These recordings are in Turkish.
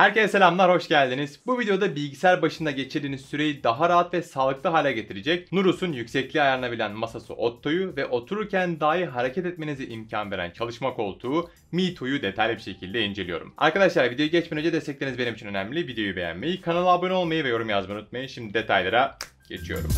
Herkese selamlar, hoş geldiniz. Bu videoda bilgisayar başında geçirdiğiniz süreyi daha rahat ve sağlıklı hale getirecek Nurus'un yüksekliği ayarlanabilen masası Otto'yu ve otururken dahi hareket etmenizi imkan veren çalışma koltuğu Mito'yu detaylı bir şekilde inceliyorum. Arkadaşlar videoya geçmeden önce destekleriniz benim için önemli. Videoyu beğenmeyi, kanala abone olmayı ve yorum yazmayı unutmayın. Şimdi detaylara geçiyorum.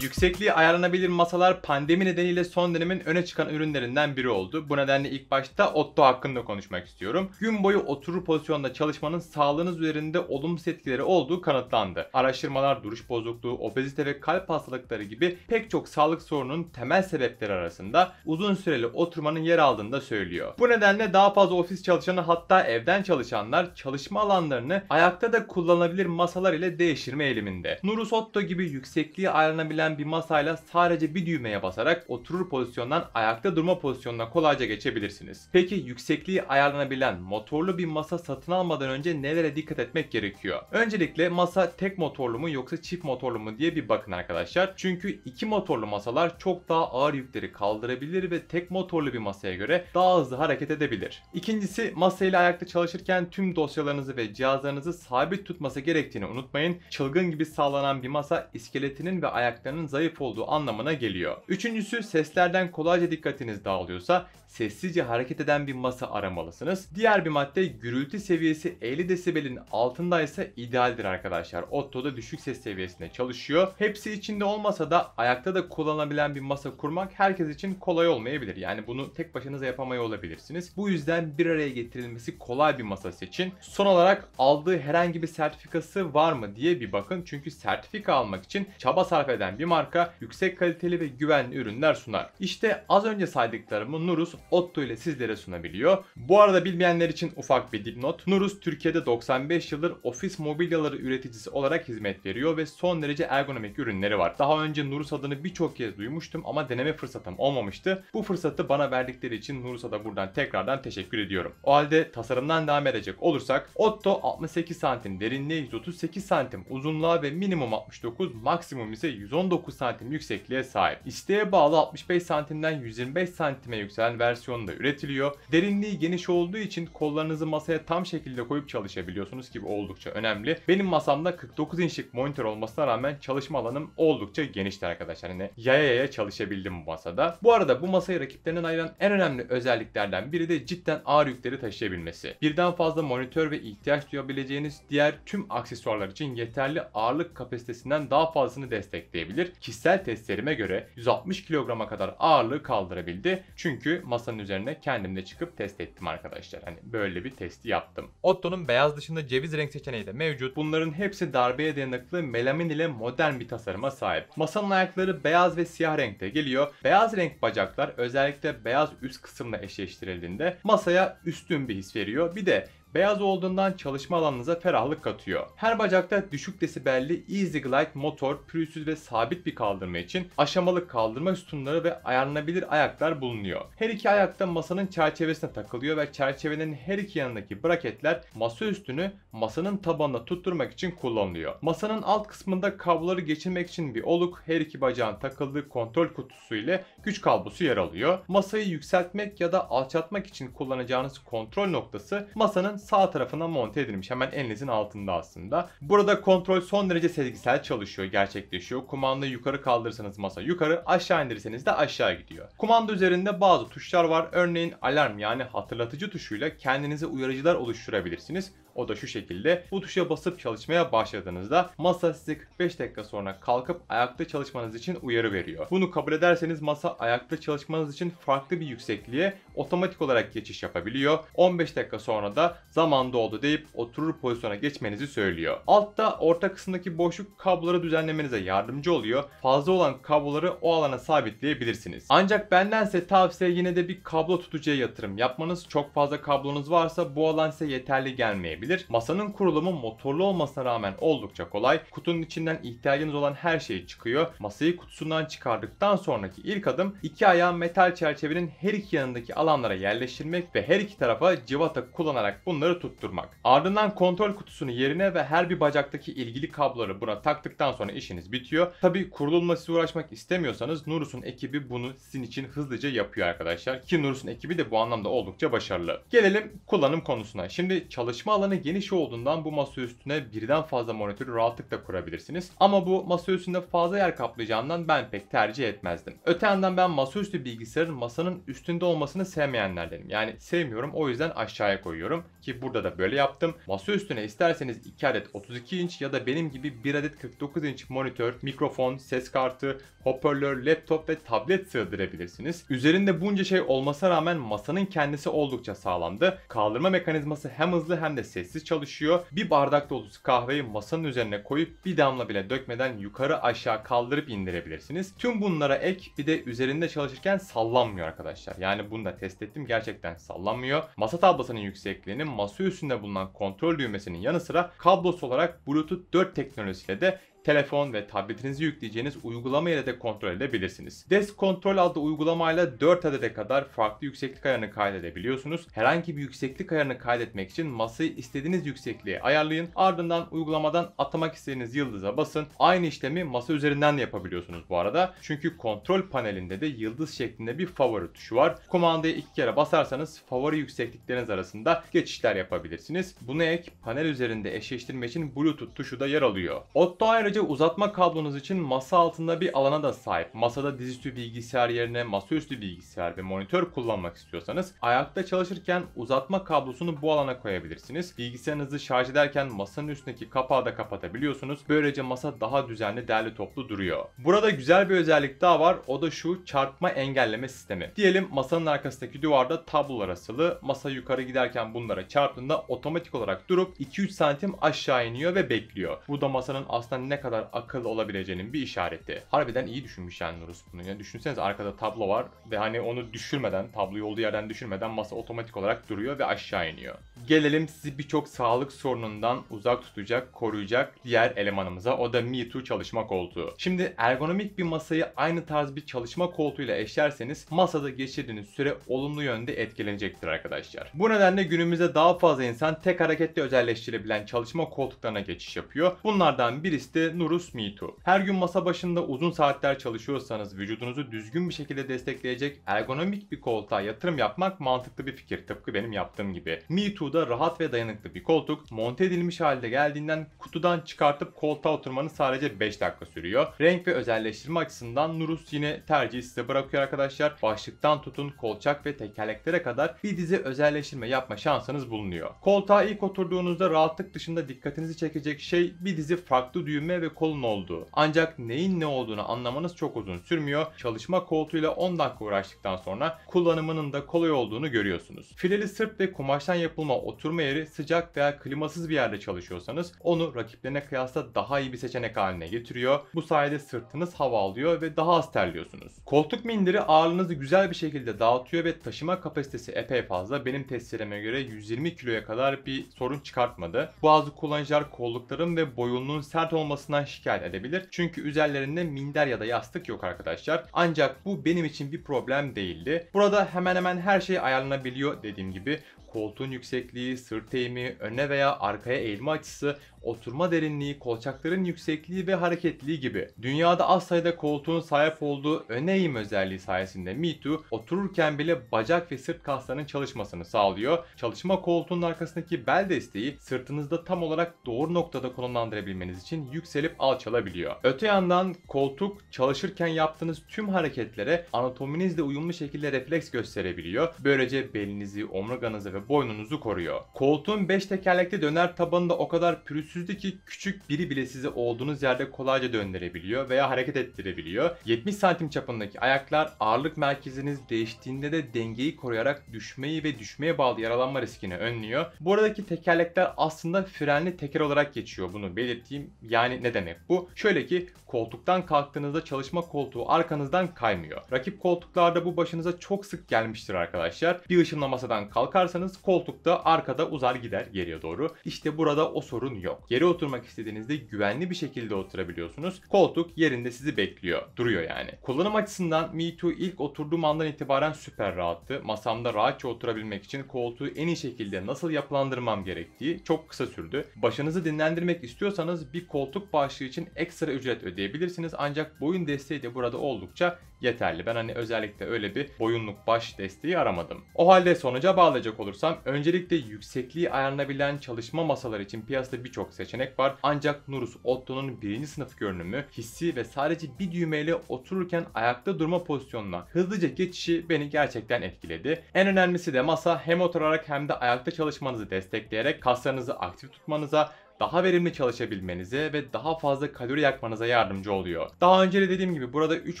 Yüksekliği ayarlanabilir masalar pandemi nedeniyle son dönemin öne çıkan ürünlerinden biri oldu. Bu nedenle ilk başta Otto hakkında konuşmak istiyorum. Gün boyu oturur pozisyonda çalışmanın sağlığınız üzerinde olumsuz etkileri olduğu kanıtlandı. Araştırmalar duruş bozukluğu, obezite ve kalp hastalıkları gibi pek çok sağlık sorununun temel sebepleri arasında uzun süreli oturmanın yer aldığını da söylüyor. Bu nedenle daha fazla ofis çalışanı hatta evden çalışanlar çalışma alanlarını ayakta da kullanılabilir masalar ile değiştirme eğiliminde. Nurus Otto gibi yüksekliği ayarlanabilen bir bir masayla sadece bir düğmeye basarak oturur pozisyondan ayakta durma pozisyonuna kolayca geçebilirsiniz. Peki yüksekliği ayarlanabilen motorlu bir masa satın almadan önce nelere dikkat etmek gerekiyor? Öncelikle masa tek motorlu mu yoksa çift motorlu mu diye bir bakın arkadaşlar. Çünkü iki motorlu masalar çok daha ağır yükleri kaldırabilir ve tek motorlu bir masaya göre daha hızlı hareket edebilir. İkincisi masayla ayakta çalışırken tüm dosyalarınızı ve cihazlarınızı sabit tutması gerektiğini unutmayın. Çılgın gibi sağlanan bir masa iskeletinin ve ayaklarının zayıf olduğu anlamına geliyor. Üçüncüsü seslerden kolayca dikkatiniz dağılıyorsa sessizce hareket eden bir masa aramalısınız. Diğer bir madde gürültü seviyesi 50 desibelin altındaysa idealdir arkadaşlar. Otto da düşük ses seviyesinde çalışıyor. Hepsi içinde olmasa da ayakta da kullanabilen bir masa kurmak herkes için kolay olmayabilir. Yani bunu tek başınıza yapamaya olabilirsiniz. Bu yüzden bir araya getirilmesi kolay bir masa seçin. Son olarak aldığı herhangi bir sertifikası var mı diye bir bakın. Çünkü sertifika almak için çaba sarf eden bir marka yüksek kaliteli ve güvenli ürünler sunar. İşte az önce saydıklarımı Nurus Otto ile sizlere sunabiliyor. Bu arada bilmeyenler için ufak bir dipnot. Nurus Türkiye'de 95 yıldır ofis mobilyaları üreticisi olarak hizmet veriyor ve son derece ergonomik ürünleri var. Daha önce Nurus adını birçok kez duymuştum ama deneme fırsatım olmamıştı. Bu fırsatı bana verdikleri için Nurus'a da buradan tekrardan teşekkür ediyorum. O halde tasarımdan devam edecek olursak Otto 68 santim derinliğe 138 santim uzunluğa ve minimum 69 maksimum ise 119 santim yüksekliğe sahip. İsteğe bağlı 65 santimden 125 santime yükselen versiyon versiyonu da üretiliyor. Derinliği geniş olduğu için kollarınızı masaya tam şekilde koyup çalışabiliyorsunuz gibi oldukça önemli. Benim masamda 49 inçlik monitör olmasına rağmen çalışma alanım oldukça genişti arkadaşlar. Hani yaya yaya çalışabildim bu masada. Bu arada bu masayı rakiplerinden ayıran en önemli özelliklerden biri de cidden ağır yükleri taşıyabilmesi. Birden fazla monitör ve ihtiyaç duyabileceğiniz diğer tüm aksesuarlar için yeterli ağırlık kapasitesinden daha fazlasını destekleyebilir. Kişisel testlerime göre 160 kilograma kadar ağırlığı kaldırabildi. Çünkü masa masanın üzerine kendim de çıkıp test ettim arkadaşlar. Hani böyle bir testi yaptım. Otto'nun beyaz dışında ceviz renk seçeneği de mevcut. Bunların hepsi darbeye dayanıklı melamin ile modern bir tasarıma sahip. Masanın ayakları beyaz ve siyah renkte geliyor. Beyaz renk bacaklar özellikle beyaz üst kısımla eşleştirildiğinde masaya üstün bir his veriyor. Bir de Beyaz olduğundan çalışma alanınıza ferahlık katıyor. Her bacakta düşük desibelli Easy Glide motor, pürüzsüz ve sabit bir kaldırma için aşamalı kaldırma sütunları ve ayarlanabilir ayaklar bulunuyor. Her iki ayakta masanın çerçevesine takılıyor ve çerçevenin her iki yanındaki braketler masa üstünü masanın tabanına tutturmak için kullanılıyor. Masanın alt kısmında kabloları geçirmek için bir oluk, her iki bacağın takıldığı kontrol kutusu ile güç kablosu yer alıyor. Masayı yükseltmek ya da alçaltmak için kullanacağınız kontrol noktası masanın sağ tarafına monte edilmiş. Hemen elinizin altında aslında. Burada kontrol son derece sezgisel çalışıyor, gerçekleşiyor. Kumandayı yukarı kaldırırsanız masa yukarı, aşağı indirirseniz de aşağı gidiyor. Kumanda üzerinde bazı tuşlar var. Örneğin alarm yani hatırlatıcı tuşuyla kendinize uyarıcılar oluşturabilirsiniz. O da şu şekilde. Bu tuşa basıp çalışmaya başladığınızda masa sizi 45 dakika sonra kalkıp ayakta çalışmanız için uyarı veriyor. Bunu kabul ederseniz masa ayakta çalışmanız için farklı bir yüksekliğe otomatik olarak geçiş yapabiliyor. 15 dakika sonra da zaman doldu deyip oturur pozisyona geçmenizi söylüyor. Altta orta kısımdaki boşluk kabloları düzenlemenize yardımcı oluyor. Fazla olan kabloları o alana sabitleyebilirsiniz. Ancak bendense tavsiye yine de bir kablo tutucuya yatırım yapmanız. Çok fazla kablonuz varsa bu alan size yeterli gelmeyebilir edilebilir. Masanın kurulumu motorlu olmasına rağmen oldukça kolay. Kutunun içinden ihtiyacınız olan her şey çıkıyor. Masayı kutusundan çıkardıktan sonraki ilk adım iki ayağın metal çerçevenin her iki yanındaki alanlara yerleştirmek ve her iki tarafa civata kullanarak bunları tutturmak. Ardından kontrol kutusunu yerine ve her bir bacaktaki ilgili kabloları buna taktıktan sonra işiniz bitiyor. Tabi kurulması uğraşmak istemiyorsanız Nurus'un ekibi bunu sizin için hızlıca yapıyor arkadaşlar. Ki Nurus'un ekibi de bu anlamda oldukça başarılı. Gelelim kullanım konusuna. Şimdi çalışma alanı alanı geniş olduğundan bu masa üstüne birden fazla monitörü rahatlıkla kurabilirsiniz. Ama bu masa üstünde fazla yer kaplayacağından ben pek tercih etmezdim. Öte yandan ben masaüstü bilgisayarın masanın üstünde olmasını sevmeyenlerdenim. Yani sevmiyorum o yüzden aşağıya koyuyorum ki burada da böyle yaptım. Masa üstüne isterseniz 2 adet 32 inç ya da benim gibi 1 adet 49 inç monitör, mikrofon, ses kartı, hoparlör, laptop ve tablet sığdırabilirsiniz. Üzerinde bunca şey olmasına rağmen masanın kendisi oldukça sağlamdı. Kaldırma mekanizması hem hızlı hem de sesli sessiz çalışıyor. Bir bardak dolusu kahveyi masanın üzerine koyup bir damla bile dökmeden yukarı aşağı kaldırıp indirebilirsiniz. Tüm bunlara ek bir de üzerinde çalışırken sallanmıyor arkadaşlar. Yani bunu da test ettim gerçekten sallanmıyor. Masa tablasının yüksekliğinin masa üstünde bulunan kontrol düğmesinin yanı sıra kablosuz olarak Bluetooth 4 teknolojisiyle de telefon ve tabletinizi yükleyeceğiniz uygulamayla de kontrol edebilirsiniz. Desk Control adlı uygulamayla 4 adede kadar farklı yükseklik ayarını kaydedebiliyorsunuz. Herhangi bir yükseklik ayarını kaydetmek için masayı istediğiniz yüksekliğe ayarlayın. Ardından uygulamadan atamak istediğiniz yıldıza basın. Aynı işlemi masa üzerinden de yapabiliyorsunuz bu arada. Çünkü kontrol panelinde de yıldız şeklinde bir favori tuşu var. Kumandayı iki kere basarsanız favori yükseklikleriniz arasında geçişler yapabilirsiniz. Buna ek panel üzerinde eşleştirme için Bluetooth tuşu da yer alıyor. Otto ayrıca Ayrıca uzatma kablonuz için masa altında bir alana da sahip. Masada dizüstü bilgisayar yerine masaüstü bilgisayar ve monitör kullanmak istiyorsanız ayakta çalışırken uzatma kablosunu bu alana koyabilirsiniz. Bilgisayarınızı şarj ederken masanın üstündeki kapağı da kapatabiliyorsunuz. Böylece masa daha düzenli derli toplu duruyor. Burada güzel bir özellik daha var. O da şu çarpma engelleme sistemi. Diyelim masanın arkasındaki duvarda tablolar asılı. Masa yukarı giderken bunlara çarptığında otomatik olarak durup 2-3 santim aşağı iniyor ve bekliyor. Bu da masanın aslında ne kadar akıllı olabileceğinin bir işareti. Harbiden iyi düşünmüş yani Rus bunu. Yani düşünseniz arkada tablo var ve hani onu düşürmeden, tabloyu olduğu yerden düşürmeden masa otomatik olarak duruyor ve aşağı iniyor. Gelelim sizi birçok sağlık sorunundan uzak tutacak, koruyacak diğer elemanımıza. O da Me Too çalışma koltuğu. Şimdi ergonomik bir masayı aynı tarz bir çalışma koltuğuyla eşlerseniz masada geçirdiğiniz süre olumlu yönde etkilenecektir arkadaşlar. Bu nedenle günümüzde daha fazla insan tek hareketle özelleştirebilen çalışma koltuklarına geçiş yapıyor. Bunlardan birisi de Nurus MiTu. Her gün masa başında uzun saatler çalışıyorsanız vücudunuzu düzgün bir şekilde destekleyecek ergonomik bir koltuğa yatırım yapmak mantıklı bir fikir tıpkı benim yaptığım gibi. Me Too'da rahat ve dayanıklı bir koltuk monte edilmiş halde geldiğinden kutudan çıkartıp koltuğa oturmanız sadece 5 dakika sürüyor. Renk ve özelleştirme açısından Nurus yine tercihi size bırakıyor arkadaşlar. Başlıktan tutun kolçak ve tekerleklere kadar bir dizi özelleştirme yapma şansınız bulunuyor. Koltuğa ilk oturduğunuzda rahatlık dışında dikkatinizi çekecek şey bir dizi farklı düğme ve ve kolun olduğu. Ancak neyin ne olduğunu anlamanız çok uzun sürmüyor. Çalışma koltuğuyla 10 dakika uğraştıktan sonra kullanımının da kolay olduğunu görüyorsunuz. Fileli sırt ve kumaştan yapılma oturma yeri sıcak veya klimasız bir yerde çalışıyorsanız onu rakiplerine kıyasla daha iyi bir seçenek haline getiriyor. Bu sayede sırtınız hava alıyor ve daha az terliyorsunuz. Koltuk mindiri ağırlığınızı güzel bir şekilde dağıtıyor ve taşıma kapasitesi epey fazla. Benim testlerime göre 120 kiloya kadar bir sorun çıkartmadı. Bazı kullanıcılar kollukların ve boyunluğun sert olması olmamasından şikayet edebilir. Çünkü üzerlerinde minder ya da yastık yok arkadaşlar. Ancak bu benim için bir problem değildi. Burada hemen hemen her şey ayarlanabiliyor dediğim gibi koltuğun yüksekliği, sırt eğimi, öne veya arkaya eğilme açısı, oturma derinliği, kolçakların yüksekliği ve hareketliği gibi. Dünyada az sayıda koltuğun sahip olduğu öne eğim özelliği sayesinde Me otururken bile bacak ve sırt kaslarının çalışmasını sağlıyor. Çalışma koltuğun arkasındaki bel desteği sırtınızda tam olarak doğru noktada konumlandırabilmeniz için yükselip alçalabiliyor. Öte yandan koltuk çalışırken yaptığınız tüm hareketlere anatominizle uyumlu şekilde refleks gösterebiliyor. Böylece belinizi, omurganızı ve boynunuzu koruyor. Koltuğun 5 tekerlekli döner tabanında o kadar pürüzsüzdü ki küçük biri bile sizi olduğunuz yerde kolayca döndürebiliyor veya hareket ettirebiliyor. 70 santim çapındaki ayaklar ağırlık merkeziniz değiştiğinde de dengeyi koruyarak düşmeyi ve düşmeye bağlı yaralanma riskini önlüyor. Buradaki tekerlekler aslında frenli teker olarak geçiyor bunu belirteyim. Yani ne demek bu? Şöyle ki koltuktan kalktığınızda çalışma koltuğu arkanızdan kaymıyor. Rakip koltuklarda bu başınıza çok sık gelmiştir arkadaşlar. Bir ışınla masadan kalkarsanız oturursanız koltukta arkada uzar gider geriye doğru. İşte burada o sorun yok. Geri oturmak istediğinizde güvenli bir şekilde oturabiliyorsunuz. Koltuk yerinde sizi bekliyor. Duruyor yani. Kullanım açısından Mi 2 ilk oturduğum andan itibaren süper rahattı. Masamda rahatça oturabilmek için koltuğu en iyi şekilde nasıl yapılandırmam gerektiği çok kısa sürdü. Başınızı dinlendirmek istiyorsanız bir koltuk başlığı için ekstra ücret ödeyebilirsiniz. Ancak boyun desteği de burada oldukça yeterli. Ben hani özellikle öyle bir boyunluk baş desteği aramadım. O halde sonuca bağlayacak olursak olursam öncelikle yüksekliği ayarlanabilen çalışma masaları için piyasada birçok seçenek var. Ancak Nurus Otto'nun birinci sınıf görünümü, hissi ve sadece bir düğmeyle otururken ayakta durma pozisyonuna hızlıca geçişi beni gerçekten etkiledi. En önemlisi de masa hem oturarak hem de ayakta çalışmanızı destekleyerek kaslarınızı aktif tutmanıza daha verimli çalışabilmenize ve daha fazla kalori yakmanıza yardımcı oluyor. Daha önce de dediğim gibi burada 3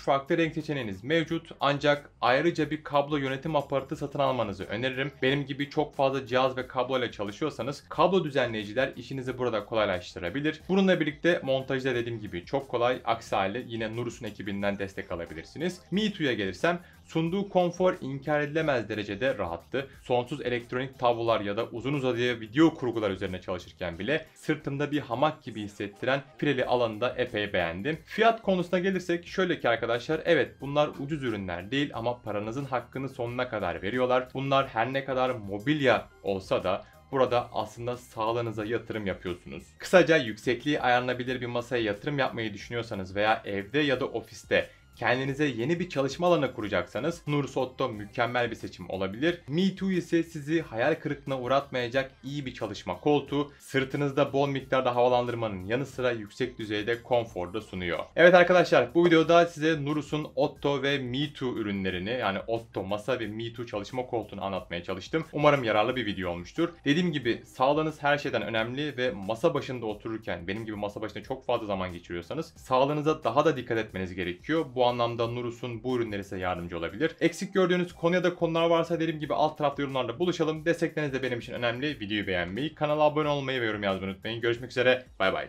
farklı renk seçeneğiniz mevcut ancak ayrıca bir kablo yönetim aparatı satın almanızı öneririm. Benim gibi çok fazla cihaz ve kablo ile çalışıyorsanız kablo düzenleyiciler işinizi burada kolaylaştırabilir. Bununla birlikte montajda dediğim gibi çok kolay. Aksi halde yine Nurus'un ekibinden destek alabilirsiniz. Mitu'ya gelirsem Sunduğu konfor inkar edilemez derecede rahattı. Sonsuz elektronik tablolar ya da uzun uzadıya video kurgular üzerine çalışırken bile sırtımda bir hamak gibi hissettiren pireli alanı da epey beğendim. Fiyat konusuna gelirsek şöyle ki arkadaşlar evet bunlar ucuz ürünler değil ama paranızın hakkını sonuna kadar veriyorlar. Bunlar her ne kadar mobilya olsa da burada aslında sağlığınıza yatırım yapıyorsunuz. Kısaca yüksekliği ayarlanabilir bir masaya yatırım yapmayı düşünüyorsanız veya evde ya da ofiste Kendinize yeni bir çalışma alanı kuracaksanız Nur Sotto mükemmel bir seçim olabilir. Me ise sizi hayal kırıklığına uğratmayacak iyi bir çalışma koltuğu, sırtınızda bol miktarda havalandırmanın yanı sıra yüksek düzeyde konfor da sunuyor. Evet arkadaşlar bu videoda size Nurus'un Otto ve Me ürünlerini yani Otto masa ve Me çalışma koltuğunu anlatmaya çalıştım. Umarım yararlı bir video olmuştur. Dediğim gibi sağlığınız her şeyden önemli ve masa başında otururken benim gibi masa başında çok fazla zaman geçiriyorsanız sağlığınıza daha da dikkat etmeniz gerekiyor. Bu anlamda Nurus'un bu ürünleri size yardımcı olabilir. Eksik gördüğünüz konu ya da konular varsa dediğim gibi alt tarafta yorumlarda buluşalım. Destekleriniz de benim için önemli. Videoyu beğenmeyi, kanala abone olmayı ve yorum yazmayı unutmayın. Görüşmek üzere. Bay bay.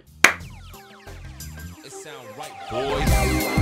sound right, boys.